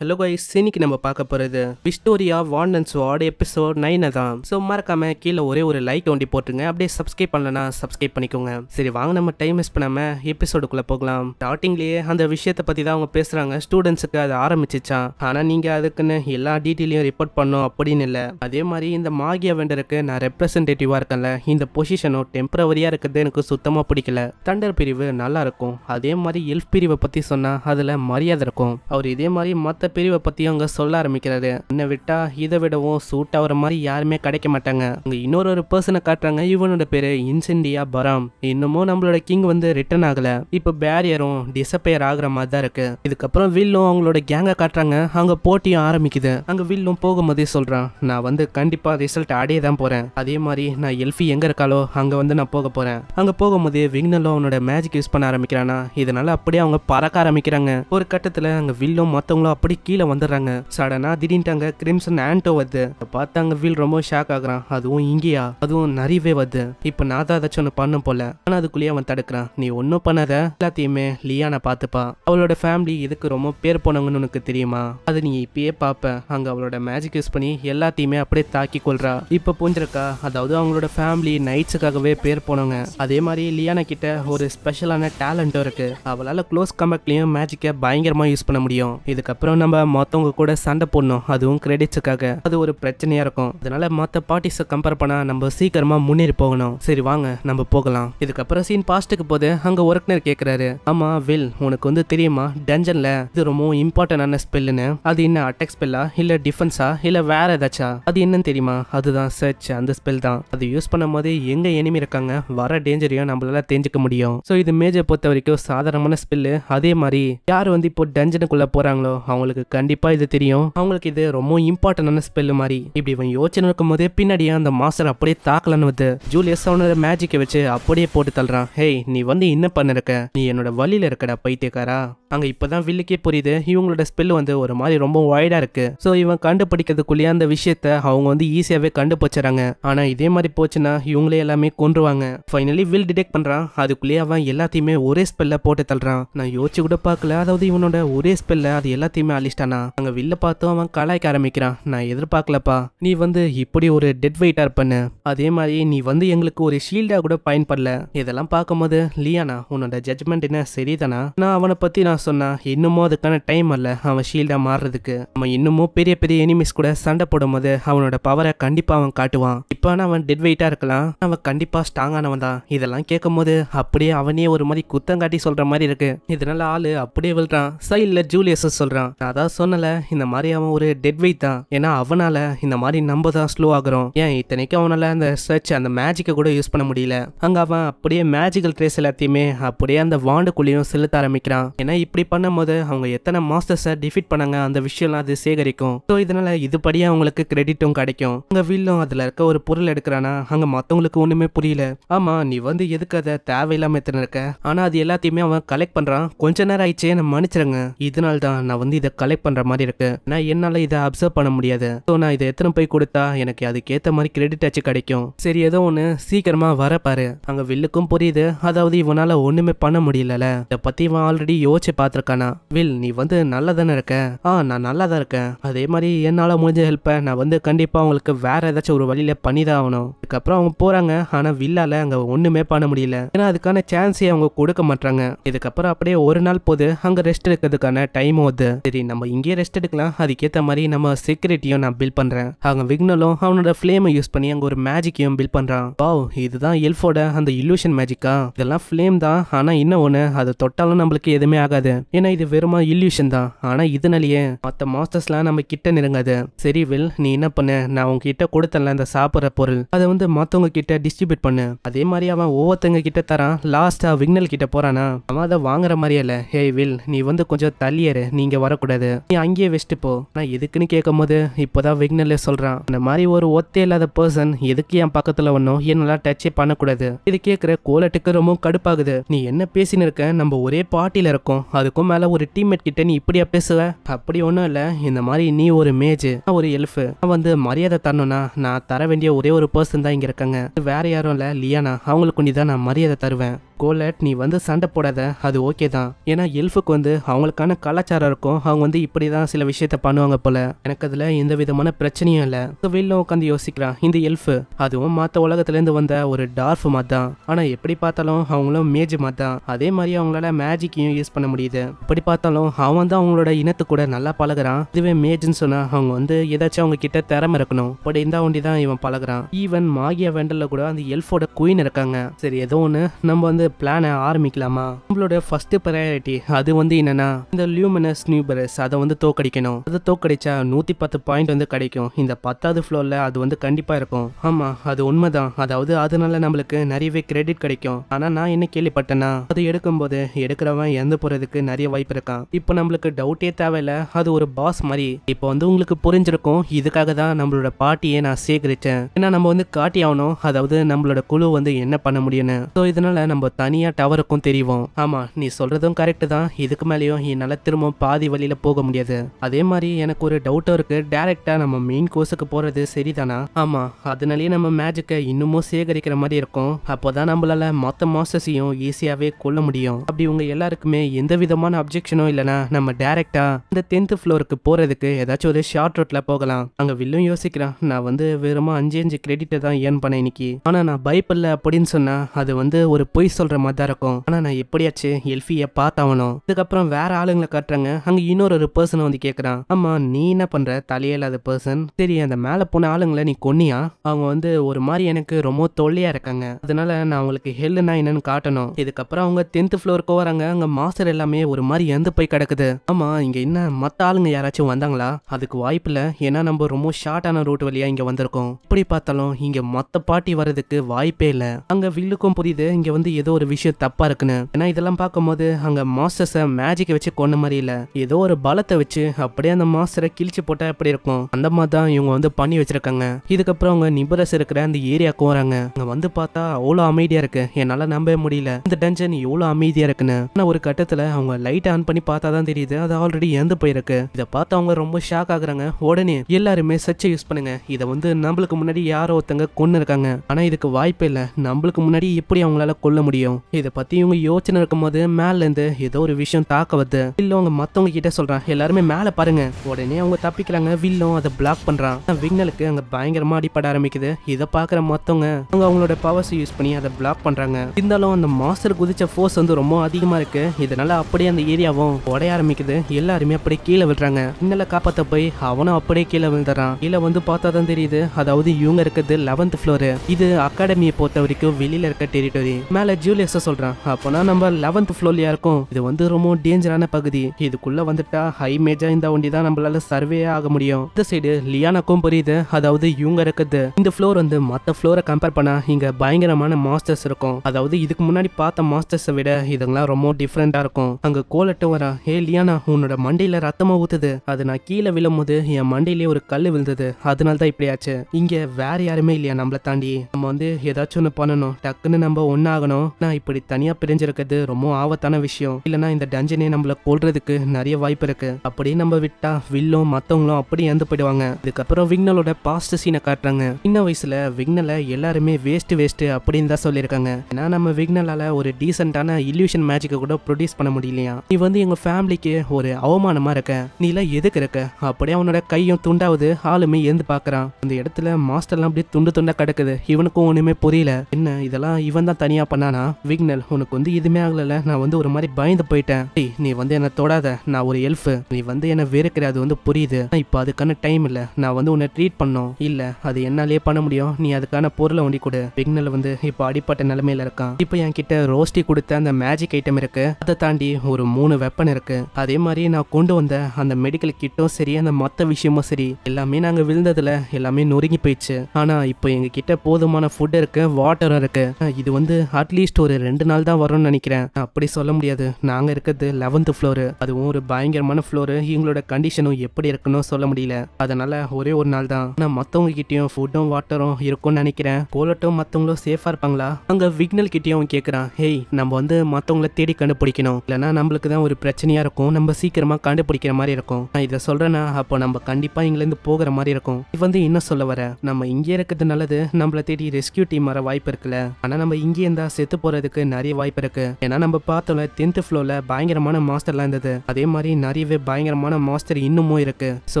hello guys இன்னைக்கு நம்ம பார்க்க போகிறது விஸ்டோரியா வான் அண்ட் சுவாட் எபிசோட் நைனை தான் ஸோ மறக்காம கீழே ஒரே ஒரு லைக் வண்டி போட்டுருங்க அப்படியே சப்ஸ்கிரைப் பண்ணலன்னா சப்ஸ்கிரைப் பண்ணிக்கோங்க சரி வாங்க நம்ம டைம் மிஸ் பண்ணாமல் எபிசோடுக்குள்ளே போகலாம் ஸ்டார்டிங்லேயே அந்த விஷயத்தை பற்றி தான் அவங்க பேசுகிறாங்க ஸ்டூடெண்ட்ஸுக்கு அது ஆரம்பிச்சிச்சான் ஆனால் நீங்கள் அதுக்குன்னு எல்லா டீட்டெயிலையும் ரிப்போர்ட் பண்ணோம் அப்படின்னு இல்லை அதே மாதிரி இந்த மாகிய வெண்டருக்கு நான் ரெப்ரசன்டேட்டிவாக இருக்கேன்ல இந்த பொசிஷனும் டெம்பரவரியாக இருக்கிறது எனக்கு சுத்தமாக பிடிக்கல தண்டர் பிரிவு நல்லா இருக்கும் அதே மாதிரி எல்ஃப் பிரிவை பற்றி சொன்னால் அதில் மரியாதை இருக்கும் அவர் இதே மாதிரி மற்ற பிரிவை பற்றியும் அங்கே சொல்ல ஆரம்பிக்கிறாரு என்னை விட்டால் இதை விடவும் சூட் ஆகிற மாதிரி யாருமே கிடைக்க மாட்டாங்க அங்கே இன்னொரு ஒரு பர்சனை காட்டுறாங்க இவனோட பேர் இன்சென்டியா பராம் இன்னமும் நம்மளோட கிங் வந்து ரிட்டர்ன் ஆகலை இப்போ பேரியரும் டிசப்பயர் ஆகிற மாதிரி தான் இருக்குது இதுக்கப்புறம் வில்லும் அவங்களோட கேங்கை காட்டுறாங்க அங்கே போட்டியும் ஆரம்பிக்குது அங்கே வில்லும் போகும்போதே சொல்கிறான் நான் வந்து கண்டிப்பாக ரிசல்ட் அடைய தான் போகிறேன் அதே மாதிரி நான் எல்ஃபி எங்கே இருக்காளோ அங்கே வந்து நான் போக போகிறேன் அங்கே போகும்போது விக்னலும் அவனோட மேஜிக் யூஸ் பண்ண ஆரம்பிக்கிறானா இதனால அப்படியே அவங்க பறக்க ஆரம்பிக்கிறாங்க ஒரு கட்டத்தில் அங்கே வில்லும் மற்றவங்களும் அப்படி அப்படி கீழே வந்துடுறாங்க சடனா திடீர்னு அங்க கிரிம்சன் ஆண்டோ வருது பார்த்து அங்க வீல் ரொம்ப ஷாக் ஆகுறான் அதுவும் இங்கேயா அதுவும் நிறையவே வருது இப்ப நான் தான் ஏதாச்சும் ஒன்று பண்ணும் போல ஆனா அதுக்குள்ளேயே அவன் தடுக்கிறான் நீ ஒன்னும் பண்ணாத எல்லாத்தையுமே லியான பாத்துப்பா அவளோட ஃபேமிலி எதுக்கு ரொம்ப பேர் போனவங்கன்னு உனக்கு தெரியுமா அதை நீ இப்பயே பாப்ப அங்க அவளோட மேஜிக் யூஸ் பண்ணி எல்லாத்தையுமே அப்படியே தாக்கி கொள்றா இப்ப புரிஞ்சிருக்கா அதாவது அவங்களோட ஃபேமிலி நைட்ஸுக்காகவே பேர் போனவங்க அதே மாதிரி லியானா கிட்ட ஒரு ஸ்பெஷலான டேலண்டும் இருக்கு அவளால் க்ளோஸ் கம்பெக்ட்லையும் மேஜிக்கை பயங்கரமா யூஸ் பண்ண முடியும் இதுக்கப்புறம் நம்ம மற்றவங்க கூட சண்டை போடணும் அதுவும் கிரெடிட்ஸுக்காக அது ஒரு பிரச்சனையாக இருக்கும் அதனால மற்ற பார்ட்டிஸை கம்பேர் பண்ணால் நம்ம சீக்கிரமாக முன்னேறி போகணும் சரி வாங்க நம்ம போகலாம் இதுக்கப்புறம் சீன் பாஸ்ட்டுக்கு போது அங்கே ஒர்க்னர் கேட்குறாரு ஆமாம் வில் உனக்கு வந்து தெரியுமா டஞ்சனில் இது ரொம்பவும் இம்பார்ட்டண்டான ஸ்பெல்லுன்னு அது என்ன அட்டாக் ஸ்பெல்லா இல்லை டிஃபென்ஸா இல்லை வேற ஏதாச்சா அது என்னன்னு தெரியுமா அதுதான் சர்ச் அந்த ஸ்பெல் தான் அது யூஸ் பண்ணும் போது எங்கே எனிமி இருக்காங்க வர டேஞ்சரையும் நம்மளால தெரிஞ்சுக்க முடியும் ஸோ இது மேஜை பொறுத்த வரைக்கும் சாதாரணமான ஸ்பெல்லு அதே மாதிரி யார் வந்து இப்போ டஞ்சனுக்குள்ளே போகிறாங்களோ அவங்களுக்கு உங்களுக்கு கண்டிப்பா இது தெரியும் அவங்களுக்கு இது ரொம்ப இம்பார்ட்டன்டான ஸ்பெல் மாதிரி இப்படி இவன் யோசனை இருக்கும் போதே பின்னாடியே அந்த மாஸ்டர் அப்படியே தாக்கலன்னு வந்து ஜூலியஸ் அவனோட மேஜிக்கை வச்சு அப்படியே போட்டு தள்ளுறான் ஹேய் நீ வந்து என்ன பண்ணிருக்க நீ என்னோட வழியில இருக்கடா பைத்தியக்காரா அங்க இப்பதான் வில்லுக்கே புரியுது இவங்களோட ஸ்பெல் வந்து ஒரு மாதிரி ரொம்ப வாய்டா இருக்கு சோ இவன் கண்டுபிடிக்கிறதுக்குள்ளேயே அந்த விஷயத்த அவங்க வந்து ஈஸியாவே கண்டுபிடிச்சாங்க ஆனா இதே மாதிரி போச்சுன்னா இவங்களே எல்லாமே கொன்றுவாங்க ஃபைனலி வில் டிடெக்ட் பண்றான் அதுக்குள்ளேயே அவன் எல்லாத்தையுமே ஒரே ஸ்பெல்ல போட்டு தள்ளுறான் நான் யோசிச்சு கூட பார்க்கல அதாவது இவனோட ஒரே ஸ்பெல்ல அது எல்லாத்தையுமே அழிச்சிட்டானா அங்க வில்ல பார்த்தும் அவன் கலாய்க்க ஆரம்பிக்கிறான் நான் எதிர்பார்க்கலப்பா நீ வந்து இப்படி ஒரு டெட் வெயிட்டா இருப்பன்னு அதே மாதிரி நீ வந்து எங்களுக்கு ஒரு ஷீல்டா கூட பயன்படல இதெல்லாம் பார்க்கும்போது லியானா உன்னோட ஜட்மெண்ட் என்ன சரிதானா நான் அவனை பத்தி நான் சொன்னா இன்னமும் அதுக்கான டைம் அல்ல அவன் ஷீல்டா மாறுறதுக்கு அவன் இன்னமும் பெரிய பெரிய எனிமிஸ் கூட சண்டை போடும் போது அவனோட பவரை கண்டிப்பா அவன் காட்டுவான் இப்போ அவன் டெட் வெயிட்டா இருக்கலாம் அவன் கண்டிப்பா ஸ்ட்ராங்கானவன் தான் இதெல்லாம் கேட்கும் போது அப்படியே அவனே ஒரு மாதிரி குத்தம் காட்டி சொல்ற மாதிரி இருக்கு இதனால ஆளு அப்படியே விழுறான் சைட்ல ஜூலியஸ் சொல்றான் அதான் சொன்னல இந்த மாதிரி அவன் ஒரு டெட் வெயிட் தான் ஏன்னா அவனால இந்த மாதிரி நம்ம தான் ஸ்லோ ஆகுறோம் ஏன் இத்தனைக்கும் அவனால அந்த சர்ச் அந்த மேஜிக்கை கூட யூஸ் பண்ண முடியல அங்க அவன் அப்படியே மேஜிக்கல் ட்ரேஸ் எல்லாத்தையுமே அப்படியே அந்த வாண்டுக்குள்ளேயும் செலுத்த ஆரம்பிக்கிறான் ஏன்னா இப்படி பண்ணும்போது அவங்க எத்தனை மாஸ்டர்ஸை டிஃபீட் பண்ணாங்க அந்த விஷயம்லாம் அது சேகரிக்கும் ஸோ இதனால இதுபடியே அவங்களுக்கு கிரெடிட்டும் கிடைக்கும் அங்க வில்லும் அதுல இருக்க ஒரு பொருள் எடுக்கிறானா அங்க மத்தவங்களுக்கு ஒண்ணுமே புரியல ஆமா நீ வந்து எதுக்கு அதை தேவையில்லாம எத்தனை இருக்க ஆனா அது எல்லாத்தையுமே அவன் கலெக்ட் பண்றான் கொஞ்ச நேரம் ஆயிடுச்சே நான் மன்னிச்சிருங்க இதனால தான் நான் வந்து இதை கலெக்ட் பண்ணுற மாதிரி இருக்கு ஆனால் என்னால் இதை அப்சர்வ் பண்ண முடியாது ஸோ நான் இதை எத்தனை போய் கொடுத்தா எனக்கு அதுக்கேற்ற மாதிரி கிரெடிட் ஆச்சு கிடைக்கும் சரி ஏதோ ஒன்று சீக்கிரமாக வரப்பாரு அங்கே வில்லுக்கும் புரியுது அதாவது இவனால் ஒன்றுமே பண்ண முடியலல்ல இதை பற்றி இவன் ஆல்ரெடி யோசிச்சு பார்த்துருக்கானா வில் நீ வந்து நல்லா தானே இருக்க ஆ நான் நல்லா தான் இருக்கேன் அதே மாதிரி என்னால் முடிஞ்ச ஹெல்ப்பை நான் வந்து கண்டிப்பாக அவங்களுக்கு வேற ஏதாச்சும் ஒரு வழியில் பண்ணி தான் ஆகணும் அதுக்கப்புறம் அவங்க போகிறாங்க ஆனால் வில்லால் அங்கே ஒன்றுமே பண்ண முடியல ஏன்னா அதுக்கான சான்ஸே அவங்க கொடுக்க மாட்டாங்க இதுக்கப்புறம் அப்படியே ஒரு நாள் போது அங்கே ரெஸ்ட் இருக்கிறதுக்கான டைம் வருது சரி நம்ம இங்கேயே ரெஸ்ட் எடுக்கலாம் அதுக்கேற்ற மாதிரி நம்ம செக்யூரிட்டியும் நான் பில்ட் பண்ணுறேன் அவங்க விக்னலும் அவனோட ஃப்ளேமை யூஸ் பண்ணி அங்கே ஒரு மேஜிக்கையும் பில்ட் பண்ணுறான் பாவ் இதுதான் எல்ஃபோட அந்த இல்லூஷன் மேஜிக்கா இதெல்லாம் ஃப்ளேம் தான் ஆனால் இன்னும் ஒன்று அதை தொட்டாலும் நம்மளுக்கு எதுவுமே ஆகாது ஏன்னா இது வெறுமா இல்யூஷன் தான் ஆனால் இதனாலேயே மற்ற மாஸ்டர்ஸ்லாம் நம்ம கிட்ட நெருங்காது சரி வில் நீ என்ன பண்ணு நான் உங்ககிட்ட கொடுத்தல அந்த சாப்பிட்ற பொருள் அதை வந்து மற்றவங்க கிட்ட டிஸ்ட்ரிபியூட் பண்ணு அதே மாதிரி அவன் ஒவ்வொருத்தவங்க கிட்ட தரான் லாஸ்ட்டாக விக்னல் கிட்ட போறானா அவன் அதை வாங்குற மாதிரியே இல்லை ஹே வில் நீ வந்து கொஞ்சம் தள்ளியரு நீங்க வரக்கூடாது கிடையாது நீ அங்கேயே வச்சுட்டு போ நான் எதுக்குன்னு கேட்கும் போது இப்போதான் விக்னலே சொல்றான் இந்த மாதிரி ஒரு ஒத்தே இல்லாத பர்சன் எதுக்கு என் பக்கத்துல ஒன்னும் என்னெல்லாம் டச்சே பண்ணக்கூடாது இது கேட்கற கோலட்டுக்கு ரொம்ப கடுப்பாகுது நீ என்ன பேசின்னு இருக்க நம்ம ஒரே பாட்டியில இருக்கோம் அதுக்கும் மேல ஒரு டீம்மேட் கிட்ட நீ இப்படியா பேசுவ அப்படி ஒன்றும் இல்லை இந்த மாதிரி நீ ஒரு மேஜ் ஒரு எல்ஃபு நான் வந்து மரியாதை தரணும்னா நான் தர வேண்டிய ஒரே ஒரு பர்சன் தான் இங்க இருக்காங்க வேற யாரும் இல்ல லியானா அவங்களுக்கு நீ தான் நான் மரியாதை தருவேன் கோலட் நீ வந்து சண்டை போடாத அது ஓகே தான் ஏன்னா எல்ஃபுக்கு வந்து அவங்களுக்கான கலாச்சாரம் இருக்கும் அவங்க வந்து இப்படி தான் சில விஷயத்த பண்ணுவாங்க போல எனக்கு அதில் எந்த விதமான பிரச்சனையும் இல்லை வெளில உட்காந்து யோசிக்கிறான் இந்த எல்ஃபு அதுவும் மற்ற உலகத்துலேருந்து வந்த ஒரு டார்ஃப் மாதிரி தான் ஆனால் எப்படி பார்த்தாலும் அவங்களும் மேஜ் மாதிரி தான் அதே மாதிரி அவங்களால மேஜிக்கையும் யூஸ் பண்ண முடியுது இப்படி பார்த்தாலும் அவன் தான் அவங்களோட இனத்து கூட நல்லா பழகிறான் இதுவே மேஜ்னு சொன்னால் அவங்க வந்து ஏதாச்சும் அவங்க கிட்ட திறமை இருக்கணும் பட் இருந்தா ஒண்டி தான் இவன் பழகிறான் ஈவன் மாகியா வெண்டலில் கூட அந்த எல்ஃபோட குயின் இருக்காங்க சரி ஏதோ ஒன்று நம்ம வந்து பிளானை ஆரம்பிக்கலாமா நம்மளோட ஃபர்ஸ்ட் ப்ரையாரிட்டி அது வந்து என்னன்னா இந்த லியூமினஸ் நியூபரஸ் அதை வந்து தோக்கடிக்கணும் அதை தோக்கடிச்சா நூற்றி பத்து பாயிண்ட் வந்து கிடைக்கும் இந்த பத்தாவது ஃப்ளோர்ல அது வந்து கண்டிப்பாக இருக்கும் ஆமா அது உண்மைதான் அதாவது அதனால நம்மளுக்கு நிறையவே கிரெடிட் கிடைக்கும் ஆனால் நான் என்ன கேள்விப்பட்டேன்னா அது எடுக்கும்போது எடுக்கிறவன் இறந்து போறதுக்கு நிறைய வாய்ப்பு இருக்கான் இப்போ நம்மளுக்கு டவுட்டே தேவையில்ல அது ஒரு பாஸ் மாதிரி இப்போ வந்து உங்களுக்கு புரிஞ்சிருக்கும் இதுக்காக தான் நம்மளோட பாட்டியை நான் சேகரிச்சேன் ஏன்னா நம்ம வந்து காட்டி ஆகணும் அதாவது நம்மளோட குழு வந்து என்ன பண்ண முடியும்னு ஸோ இதனால நம்ம தனியாக டவருக்கும் தெரியும் ஆமா நீ சொல்றதும் கரெக்ட் தான் இதுக்கு மேலேயும் என்னால் திரும்ப பாதி வழியில் போக முடியாது அதே மாதிரி எனக்கு ஒரு டவுட்டும் இருக்கு டேரக்டா நம்ம மெயின் கோர்ஸுக்கு போறது சரிதானா ஆமா அதனாலயே நம்ம மேஜிக்கை இன்னமும் சேகரிக்கிற மாதிரி இருக்கும் அப்போதான் நம்மளால மொத்த மாஸ்டர்ஸையும் ஈஸியாவே கொள்ள முடியும் அப்படி உங்க எல்லாருக்குமே எந்த விதமான அப்செக்ஷனும் இல்லைனா நம்ம டேரக்டா இந்த டென்த் ஃப்ளோருக்கு போறதுக்கு ஏதாச்சும் ஒரு ஷார்ட் ரூட்ல போகலாம் அங்க வில்லும் யோசிக்கிறான் நான் வந்து வெறும் அஞ்சு அஞ்சு கிரெடிட்டை தான் ஏர்ன் பண்ணேன் இன்னைக்கு ஆனா நான் பயப்படல அப்படின்னு சொன்னா அது வந்து ஒரு பொய் சொல்ற மாதிரி தான் இருக்கும் ஆனா நான் எப்படியாச்சு எல்ஃபியை பார்த்தாவணும் இதுக்கப்புறம் வேற ஆளுங்களை காட்டுறாங்க அங்க இன்னொரு ஒரு பர்சனை வந்து கேட்குறான் ஆமா நீ என்ன பண்ற தலையில்லாத பர்சன் சரி அந்த மேலே போன ஆளுங்களை நீ கொன்னியா அவங்க வந்து ஒரு மாதிரி எனக்கு ரொம்ப தொல்லையா இருக்காங்க அதனால நான் அவங்களுக்கு ஹெல்லுனா என்னன்னு காட்டணும் இதுக்கப்புறம் அவங்க டென்த் ஃப்ளோருக்கு வராங்க அங்க மாஸ்டர் எல்லாமே ஒரு மாதிரி எந்த போய் கிடக்குது ஆமா இங்க என்ன மற்ற ஆளுங்க யாராச்சும் வந்தாங்களா அதுக்கு வாய்ப்பு இல்ல ஏன்னா நம்ம ரொம்ப ஷார்ட்டான ரூட் வழியா இங்க வந்திருக்கோம் இப்படி பார்த்தாலும் இங்க மொத்த பாட்டி வர்றதுக்கு வாய்ப்பே இல்லை அங்க வில்லுக்கும் புரியுது இங்க வந்து ஏதோ ஒரு விஷயம் தப்பா இருக்குன்னு ஏன்னா இதெல்லாம் பார்க்கும்போது அங்க மாஸ்டர்ஸை மேஜிக்கை வச்சு கொண்ட மாதிரி இல்ல ஏதோ ஒரு பலத்தை வச்சு அப்படியே அந்த மாஸ்டரை கிழிச்சு போட்டா எப்படி இருக்கும் அந்த மாதிரி தான் இவங்க வந்து பண்ணி வச்சிருக்காங்க இதுக்கப்புறம் அவங்க நிபரஸ் இருக்கிற அந்த ஏரியாக்கு வராங்க அங்க வந்து பார்த்தா அவ்வளோ அமைதியா இருக்கு என்னால நம்பவே முடியல இந்த டென்ஷன் எவ்வளோ அமைதியா இருக்குன்னு ஆனா ஒரு கட்டத்துல அவங்க லைட் ஆன் பண்ணி பார்த்தா தான் தெரியுது அது ஆல்ரெடி இறந்து போயிருக்கு இதை பார்த்து அவங்க ரொம்ப ஷாக் ஆகுறாங்க உடனே எல்லாருமே சர்ச்சை யூஸ் பண்ணுங்க இதை வந்து நம்மளுக்கு முன்னாடி யாரோ ஒருத்தங்க கொண்டு இருக்காங்க ஆனா இதுக்கு வாய்ப்பு இல்லை நம்மளுக்கு முன்னாடி எப்படி அவங்களால கொல்ல முடியும் இதை பத்தி இவங்க யோசனை இருக்கும்போது இருந்து ஏதோ ஒரு விஷயம் தாக்க வருது இல்லை அவங்க மத்தவங்க கிட்ட சொல்கிறாங்க சொல்கிறான் எல்லாருமே மேலே பாருங்க உடனே அவங்க தப்பிக்கிறாங்க வில்லும் அதை பிளாக் பண்ணுறான் விக்னலுக்கு அங்கே பயங்கரமாக அடிப்பட ஆரம்பிக்குது இதை பார்க்குற மற்றவங்க அவங்க அவங்களோட பவர்ஸ் யூஸ் பண்ணி அதை பிளாக் பண்ணுறாங்க இருந்தாலும் அந்த மாஸ்டர் குதிச்ச ஃபோர்ஸ் வந்து ரொம்ப அதிகமாக இருக்குது இதனால் அப்படியே அந்த ஏரியாவும் உடைய ஆரம்பிக்குது எல்லாருமே அப்படியே கீழே விடுறாங்க விக்னலை காப்பாற்ற போய் அவனும் அப்படியே கீழே விழுந்துறான் கீழே வந்து பார்த்தா தான் தெரியுது அதாவது இவங்க இருக்கிறது லெவன்த் ஃப்ளோரு இது அகாடமியை பொறுத்த வரைக்கும் வெளியில் இருக்க டெரிட்டரி மேலே ஜூலியஸை சொல்கிறான் அப்போனா நம்ம லெவன்த் ஃப்ளோர்லையா இருக்கும் இது வந்து ரொம்ப டேஞ்சரான பகுதி இதுக்குள்ளே வந்துட்டு ஹைட்டா ஹை மேஜா இந்த ஒண்டி தான் நம்மளால சர்வே ஆக முடியும் இந்த சைடு லியானாக்கும் புரியுது அதாவது இவங்க இருக்குது இந்த ஃப்ளோர் வந்து மற்ற ஃப்ளோரை கம்பேர் பண்ணா இங்க பயங்கரமான மாஸ்டர்ஸ் இருக்கும் அதாவது இதுக்கு முன்னாடி பார்த்த மாஸ்டர்ஸை விட இதெல்லாம் ரொம்ப டிஃப்ரெண்டா இருக்கும் அங்க கோலட்டும் வரா ஹே லியானா உன்னோட மண்டையில ரத்தமா ஊத்துது அது நான் கீழே விழும் போது என் மண்டையிலேயே ஒரு கல் விழுந்தது அதனால தான் இப்படி ஆச்சு இங்க வேற யாருமே இல்லையா நம்மள தாண்டி நம்ம வந்து ஏதாச்சும் ஒன்று பண்ணணும் டக்குன்னு நம்ம ஒன்னாகணும் நான் இப்படி தனியா பிரிஞ்சிருக்கிறது ரொம்ப ஆபத்தான விஷயம் இல்லைன்னா இந்த டஞ்சனே நம்மள கொள்றதுக்கு நிறைய வாய்ப்பு இருக்கு அப்படி நம்ம விட்டா வில்லும் மத்தவங்களும் அப்படி இறந்து போயிடுவாங்க இதுக்கப்புறம் விக்னலோட பாஸ்ட் சீனை காட்டுறாங்க சின்ன வயசுல விக்னல எல்லாருமே வேஸ்ட் வேஸ்ட் அப்படின்னு தான் சொல்லியிருக்காங்க ஏன்னா நம்ம விக்னலால ஒரு டீசென்டான இல்யூஷன் மேஜிக்கை கூட ப்ரொடியூஸ் பண்ண முடியலையா நீ வந்து எங்க ஃபேமிலிக்கு ஒரு அவமானமா இருக்க நீ எல்லாம் எதுக்கு இருக்க அப்படியே அவனோட கையும் துண்டாவது ஆளுமே எழுந்து பாக்குறான் அந்த இடத்துல மாஸ்டர்லாம் அப்படியே துண்டு துண்டா கிடக்குது இவனுக்கும் ஒண்ணுமே புரியல என்ன இதெல்லாம் இவன் தான் தனியா பண்ணானா விக்னல் உனக்கு வந்து இதுமே ஆகல நான் வந்து ஒரு மாதிரி பயந்து போயிட்டேன் நீ வந்து என்ன தொடாத நான் ஒரு எல் செல்ஃப் நீ வந்து என்ன வெறுக்கிற அது வந்து புரியுது இப்போ அதுக்கான டைம் இல்லை நான் வந்து உன்னை ட்ரீட் பண்ணும் இல்லை அது என்னாலே பண்ண முடியும் நீ அதுக்கான பொருளை ஒண்டி கொடு பிக்னல் வந்து இப்போ அடிப்பட்ட நிலைமையில இருக்கான் இப்போ என் கிட்ட ரோஸ்டி கொடுத்த அந்த மேஜிக் ஐட்டம் இருக்கு அதை தாண்டி ஒரு மூணு வெப்பன் இருக்கு அதே மாதிரி நான் கொண்டு வந்த அந்த மெடிக்கல் கிட்டும் சரி அந்த மொத்த விஷயமும் சரி எல்லாமே நாங்க விழுந்ததுல எல்லாமே நொறுங்கி போயிடுச்சு ஆனா இப்போ எங்க கிட்ட போதுமான ஃபுட் இருக்கு வாட்டரும் இருக்கு இது வந்து அட்லீஸ்ட் ஒரு ரெண்டு நாள் தான் வரும்னு நினைக்கிறேன் அப்படி சொல்ல முடியாது நாங்க இருக்கிறது லெவன்த் ஃப்ளோரு அதுவும் ஒரு பயங்கர மன ஃப்ளோரு இவங்களோட கண்டிஷனும் எப்படி இருக்குன்னு சொல்ல முடியல அதனால ஒரே ஒரு நாள் தான் நான் மற்றவங்க கிட்டேயும் ஃபுட்டும் வாட்டரும் இருக்கும்னு நினைக்கிறேன் கோலட்டும் மற்றவங்களும் சேஃபாக இருப்பாங்களா அங்கே விக்னல் கிட்டேயும் கேட்குறான் ஹேய் நம்ம வந்து மற்றவங்கள தேடி கண்டுபிடிக்கணும் இல்லைன்னா நம்மளுக்கு தான் ஒரு பிரச்சனையாக இருக்கும் நம்ம சீக்கிரமாக கண்டுபிடிக்கிற மாதிரி இருக்கும் நான் இதை சொல்கிறேன்னா அப்போ நம்ம கண்டிப்பாக இங்கேருந்து போகிற மாதிரி இருக்கும் இது வந்து என்ன சொல்ல வர நம்ம இங்கே இருக்கிறது நல்லது நம்மள தேடி ரெஸ்கியூ டீம் வர வாய்ப்பு இருக்குல்ல ஆனால் நம்ம இங்கே இருந்தா செத்து போகிறதுக்கு நிறைய வாய்ப்பு இருக்குது ஏன்னா நம்ம பார்த்தோம்ல டென்த் ஃப்ளோரில் பயங்கரமான மாஸ்டர்லாம் இருந்தது அதே மாதிரி நிறைய மாதிரியே பயங்கரமான மாஸ்டர் இன்னமும் இருக்கு ஸோ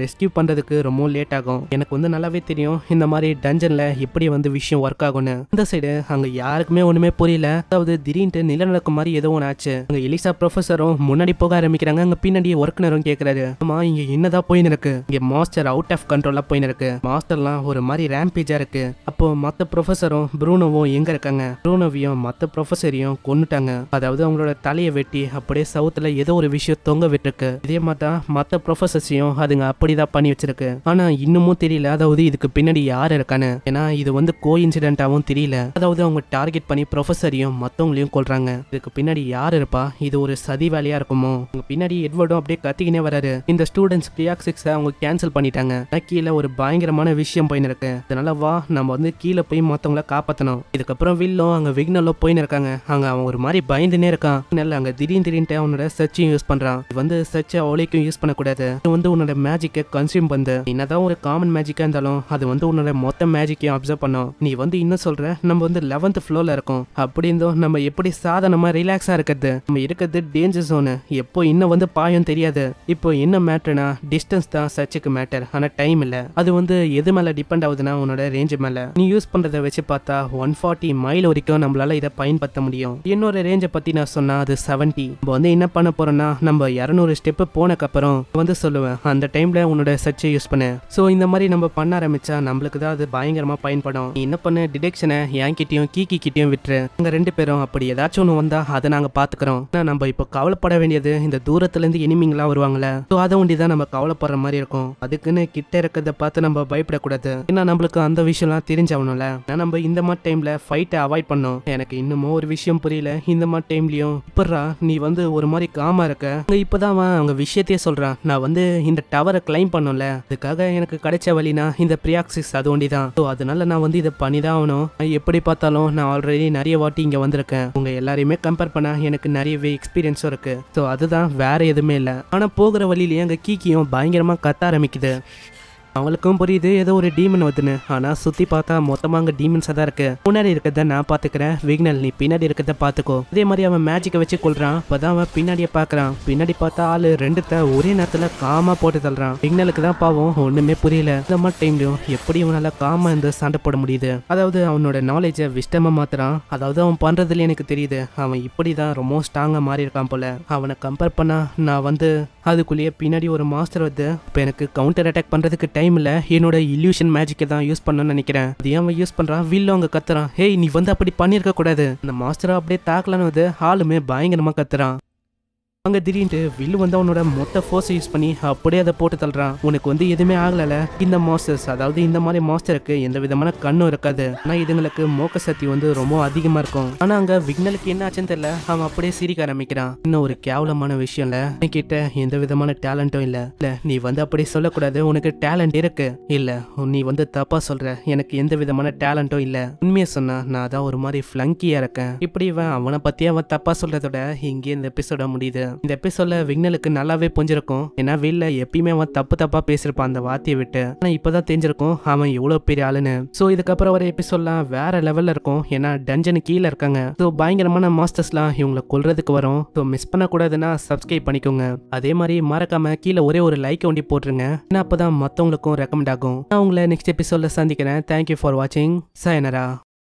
ரெஸ்கியூ பண்றதுக்கு ரொம்ப லேட் ஆகும் எனக்கு வந்து நல்லாவே தெரியும் இந்த மாதிரி டஞ்சனில் எப்படி வந்து விஷயம் ஒர்க் ஆகும்னு இந்த சைடு அங்கே யாருக்குமே ஒன்றுமே புரியல அதாவது திடீர்னு நிலநடுக்கம் மாதிரி ஏதோ ஒன்று ஆச்சு அங்கே எலிசா ப்ரொஃபஸரும் முன்னாடி போக ஆரம்பிக்கிறாங்க அங்கே பின்னாடி ஒர்க்னரும் கேட்கறாரு ஆமா இங்கே என்னதான் போயின்னு இருக்கு இங்கே மாஸ்டர் அவுட் ஆஃப் கண்ட்ரோலாக போயின்னு இருக்கு மாஸ்டர்லாம் ஒரு மாதிரி ரேம்பேஜா இருக்கு அப்போ மற்ற ப்ரொஃபஸரும் ப்ரூனோவும் எங்கே இருக்காங்க ப்ரூனோவையும் மற்ற ப்ரொஃபஸரையும் கொண்டுட்டாங்க அதாவது அவங்களோட தலையை வெட்டி அப்படியே சவுத்தில் ஏதோ ஒரு விஷயம் தொங்க விட்டுருக்கு இதே மாதிரி மற்ற ப்ரொஃபஸர்ஸையும் அதுங்க அப்படி தான் பண்ணி வச்சிருக்கு ஆனால் இன்னமும் தெரியல அதாவது இதுக்கு பின்னாடி யார் இருக்கான்னு ஏன்னா இது வந்து கோ இன்சிடென்ட்டாகவும் தெரியல அதாவது அவங்க டார்கெட் பண்ணி ப்ரொஃபஸரையும் மற்றவங்களையும் கொள்றாங்க இதுக்கு பின்னாடி யார் இருப்பா இது ஒரு சதி வேலையா இருக்குமோ அவங்க பின்னாடி எட்வர்டும் அப்படியே கத்திக்கினே வராரு இந்த ஸ்டூடெண்ட்ஸ் பிரியாக் அவங்க கேன்சல் பண்ணிட்டாங்க கீழே ஒரு பயங்கரமான விஷயம் போயின்னு இருக்கு அதனால வா நம்ம வந்து கீழே போய் மற்றவங்கள காப்பாற்றணும் இதுக்கப்புறம் வில்லும் அங்கே விக்னலும் போயின்னு இருக்காங்க அங்கே அவன் ஒரு மாதிரி பயந்துனே இருக்கான் நல்ல அங்கே திடீர் திடீர்னு அவனோட சர்ச்சையும் யூஸ் பண்ணுறான் இது வந்து சர்ச் அவளைக்கும் யூஸ் பண்ணக்கூடாது அது வந்து உன்னோட மேஜிக்கை கன்சியூம் பண்ணு என்னதான் ஒரு காமன் மேஜிக்காக இருந்தாலும் அது வந்து உன்னோட மொத்த மேஜிக்கையும் அப்சர்வ் பண்ணும் நீ வந்து இன்னும் சொல்ற நம்ம வந்து லெவன்த் ஃப்ளோரில் இருக்கோம் அப்படி இருந்தும் நம்ம எப்படி சாதனமாக ரிலாக்ஸாக இருக்கிறது நம்ம இருக்கிறது டேஞ்சர் ஜோனு எப்போ இன்னும் வந்து பாயம் தெரியாது இப்போ என்ன மேட்டர்னா டிஸ்டன்ஸ் தான் சர்ச்சுக்கு மேட்டர் ஆனால் டைம் இல்லை அது வந்து எது மேலே டிபெண்ட் ஆகுதுன்னா உன்னோட ரேஞ்சு மேலே நீ யூஸ் பண்ணுறதை வச்சு பார்த்தா ஒன் ஃபார்ட்டி மைல் வரைக்கும் நம்மளால இதை பயன்படுத்த முடியும் இன்னொரு ரேஞ்சை பற்றி நான் சொன்னால் அது செவன்ட்டி நம்ம வந்து என்ன பண்ண போகிறோம்னா நம்ம இரநூறு ஸ்டெப்பு போனக்கப்புறம் வந்து சொல்லுவேன் அந்த டைமில் உன்னோட சர்ச்சை யூஸ் பண்ணேன் ஸோ இந்த மாதிரி நம்ம பண்ண ஆரம்பிச்சா நம்மளுக்கு தான் அது பயங்கரமாக பயன்படும் என்ன பண்ணு டிடெக்ஷனை என்கிட்டயும் கீக்கி கிட்டேயும் விட்டுரு அங்கே ரெண்டு பேரும் அப்படி ஏதாச்சும் ஒன்று வந்தால் அதை நாங்கள் பார்த்துக்கிறோம் ஆனால் நம்ம இப்போ கவலைப்பட வேண்டியது இந்த தூரத்துலேருந்து எனிமிங்களாம் வருவாங்களே ஸோ அதை ஒண்டி தான் நம்ம கவலைப்படுற மாதிரி இருக்கும் அதுக்குன்னு கிட்ட இருக்கிறத பார்த்து நம்ம பயப்படக்கூடாது ஏன்னா நம்மளுக்கு அந்த விஷயம்லாம் தெரிஞ்சாகணும்ல ஆனால் நம்ம இந்த மாதிரி டைமில் ஃபைட்டை அவாய்ட் பண்ணோம் எனக்கு இன்னமும் ஒரு விஷயம் புரியல இந்த மாதிரி டைம்லையும் இப்பட்றா நீ வந்து ஒரு மாதிரி காமா இருக்க இப்போ தான் அவங்க விஷயத்தையே சொல்றான் நான் வந்து இந்த டவரை கிளைம் பண்ணும்ல அதுக்காக எனக்கு கிடைச்ச வழினா இந்த பிரியாக்சிஸ் அது ஒண்டி தான் ஸோ அதனால நான் வந்து இதை பண்ணி தான் ஆகணும் எப்படி பார்த்தாலும் நான் ஆல்ரெடி நிறைய வாட்டி இங்கே வந்திருக்கேன் உங்கள் எல்லாரையுமே கம்பேர் பண்ணால் எனக்கு நிறையவே எக்ஸ்பீரியன்ஸும் இருக்குது ஸோ அதுதான் வேற எதுவுமே இல்லை ஆனால் போகிற வழியிலேயே அங்கே கீக்கியும் பயங்கரமாக கத்த ஆரம்பிக்குது அவங்களுக்கும் புரியுது ஏதோ ஒரு டீமன் வருதுன்னு ஆனால் சுற்றி பார்த்தா மொத்தமாக அங்கே டீமன்ஸாக தான் இருக்கு முன்னாடி இருக்கிறத நான் பாத்துக்கிறேன் விக்னல் நீ பின்னாடி இருக்கிறத பாத்துக்கோ அதே மாதிரி அவன் மேஜிக்கை வச்சு கொள்றான் அப்போதான் அவன் பின்னாடியே பார்க்குறான் பின்னாடி பார்த்தா ஆள் ரெண்டுத்த ஒரே நேரத்தில் காமாக போட்டு தள்ளுறான் விக்னலுக்கு தான் பாவம் ஒன்றுமே புரியல இந்த மாதிரி டைம்லையும் எப்படி இவனால் காமாக இருந்து சண்டை போட முடியுது அதாவது அவனோட நாலேஜை விஷ்டமாக மாத்துறான் அதாவது அவன் பண்றதுல எனக்கு தெரியுது அவன் இப்படி தான் ரொம்ப ஸ்ட்ராங்காக மாறி இருக்கான் போல அவனை கம்பேர் பண்ணால் நான் வந்து அதுக்குள்ளேயே பின்னாடி ஒரு மாஸ்டர் வந்து இப்போ எனக்கு கவுண்டர் அட்டாக் பண்ணுறதுக்கு டைமில் என்னோட இல்யூஷன் மேஜிக்கை தான் யூஸ் பண்ணணும்னு நினைக்கிறேன் அது அவன் யூஸ் பண்ணுறான் வீல்ல அவங்க கத்துறான் ஹேய் நீ வந்து அப்படி பண்ணியிருக்க கூடாது அந்த மாஸ்டரை அப்படியே தாக்கலான்னு வந்து ஆளுமே பயங்கரமாக கத்துறான் அங்கே திடீர்னு வில்லு வந்து அவனோட மொத்த ஃபோர்ஸை யூஸ் பண்ணி அப்படியே அதை போட்டு தள்ளுறான் உனக்கு வந்து எதுவுமே ஆகல இந்த மாஸ்டர்ஸ் அதாவது இந்த மாதிரி மாஸ்டருக்கு எந்த விதமான கண்ணும் இருக்காது ஆனால் இதுங்களுக்கு மோக்க சக்தி வந்து ரொம்ப அதிகமாக இருக்கும் ஆனால் அங்கே விக்னலுக்கு என்ன ஆச்சுன்னு தெரியல அவன் அப்படியே சிரிக்க ஆரம்பிக்கிறான் இன்னும் ஒரு கேவலமான விஷயம் இல்லை கிட்ட எந்த விதமான டேலண்ட்டும் இல்லை இல்லை நீ வந்து அப்படியே சொல்லக்கூடாது உனக்கு டேலண்ட் இருக்கு இல்லை நீ வந்து தப்பாக சொல்கிற எனக்கு எந்த விதமான டேலண்ட்டும் இல்லை உண்மையை சொன்னால் நான் தான் ஒரு மாதிரி ஃப்ளங்கியாக இருக்கேன் இப்படி இவன் அவனை பத்தி அவன் தப்பாக சொல்றதோட இங்கே இந்த எபிசோட முடியுது இந்த எபிசோட்ல விக்னலுக்கு நல்லாவே புரிஞ்சிருக்கும் ஏன்னா வெளில எப்பயுமே அவன் தப்பு தப்பா பேசியிருப்பான் அந்த வாத்திய விட்டு ஆனா இப்பதான் தெரிஞ்சிருக்கும் அவன் எவ்வளவு பெரிய ஆளுன்னு சோ இதுக்கப்புறம் வர எபிசோட்லாம் வேற லெவல்ல இருக்கும் ஏன்னா டஞ்சனு கீழே இருக்காங்க ஸோ பயங்கரமான மாஸ்டர்ஸ்லாம் இவங்களை கொல்றதுக்கு வரும் ஸோ மிஸ் பண்ணக்கூடாதுன்னா சப்ஸ்கிரைப் பண்ணிக்கோங்க அதே மாதிரி மறக்காம கீழே ஒரே ஒரு லைக் ஒண்டி போட்டுருங்க ஏன்னா அப்பதான் மற்றவங்களுக்கும் ரெக்கமெண்ட் ஆகும் நான் உங்களை நெக்ஸ்ட் எபிசோட்ல சந்திக்கிறேன் தேங்க்யூ ஃபார் வாட்சிங் சாயனரா